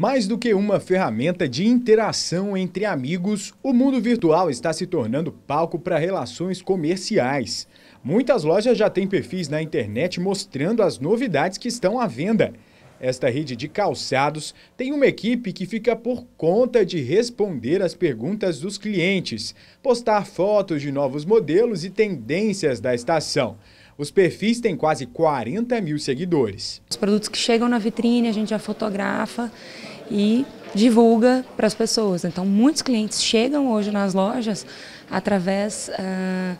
Mais do que uma ferramenta de interação entre amigos, o mundo virtual está se tornando palco para relações comerciais. Muitas lojas já têm perfis na internet mostrando as novidades que estão à venda. Esta rede de calçados tem uma equipe que fica por conta de responder às perguntas dos clientes, postar fotos de novos modelos e tendências da estação. Os perfis têm quase 40 mil seguidores. Os produtos que chegam na vitrine a gente já fotografa e divulga para as pessoas. Então, muitos clientes chegam hoje nas lojas através uh,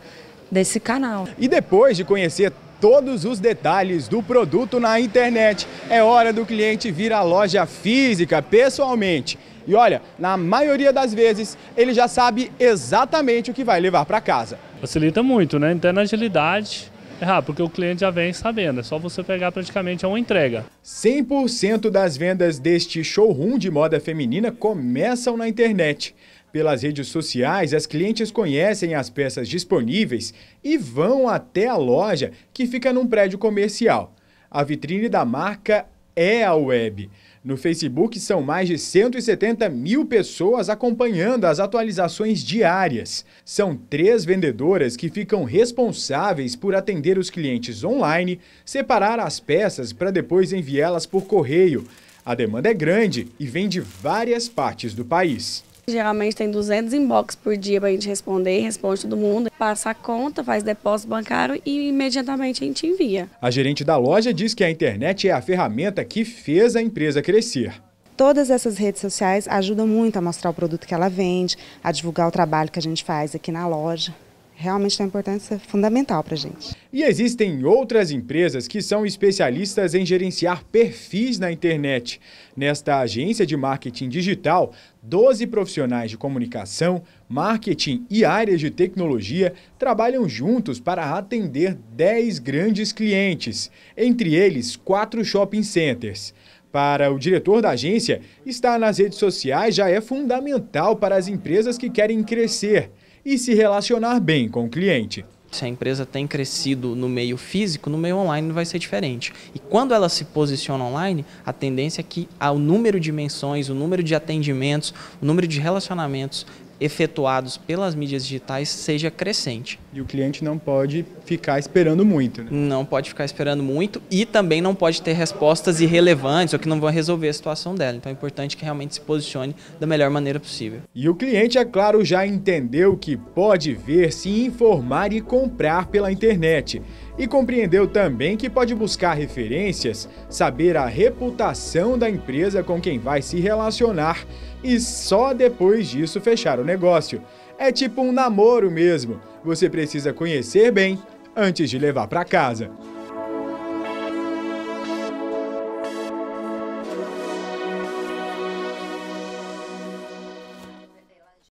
desse canal. E depois de conhecer todos os detalhes do produto na internet, é hora do cliente vir à loja física pessoalmente. E olha, na maioria das vezes, ele já sabe exatamente o que vai levar para casa. Facilita muito, né? Até então, agilidade errar, ah, porque o cliente já vem sabendo, é só você pegar praticamente é uma entrega. 100% das vendas deste showroom de moda feminina começam na internet. Pelas redes sociais, as clientes conhecem as peças disponíveis e vão até a loja, que fica num prédio comercial. A vitrine da marca é a web. No Facebook, são mais de 170 mil pessoas acompanhando as atualizações diárias. São três vendedoras que ficam responsáveis por atender os clientes online, separar as peças para depois enviá-las por correio. A demanda é grande e vem de várias partes do país. Geralmente tem 200 inbox por dia para a gente responder, responde todo mundo, passa a conta, faz depósito bancário e imediatamente a gente envia. A gerente da loja diz que a internet é a ferramenta que fez a empresa crescer todas essas redes sociais ajudam muito a mostrar o produto que ela vende, a divulgar o trabalho que a gente faz aqui na loja. Realmente tem é uma importância é fundamental para a gente. E existem outras empresas que são especialistas em gerenciar perfis na internet. Nesta agência de marketing digital, 12 profissionais de comunicação, marketing e áreas de tecnologia trabalham juntos para atender 10 grandes clientes, entre eles quatro shopping centers. Para o diretor da agência, estar nas redes sociais já é fundamental para as empresas que querem crescer e se relacionar bem com o cliente se a empresa tem crescido no meio físico, no meio online vai ser diferente. E quando ela se posiciona online, a tendência é que o número de menções, o número de atendimentos, o número de relacionamentos efetuados pelas mídias digitais seja crescente. E o cliente não pode ficar esperando muito, né? Não pode ficar esperando muito e também não pode ter respostas irrelevantes ou que não vão resolver a situação dela. Então é importante que realmente se posicione da melhor maneira possível. E o cliente, é claro, já entendeu que pode ver, se informar e comprar pela internet e compreendeu também que pode buscar referências, saber a reputação da empresa com quem vai se relacionar e só depois disso fechar o negócio. É tipo um namoro mesmo, você precisa conhecer bem antes de levar para casa.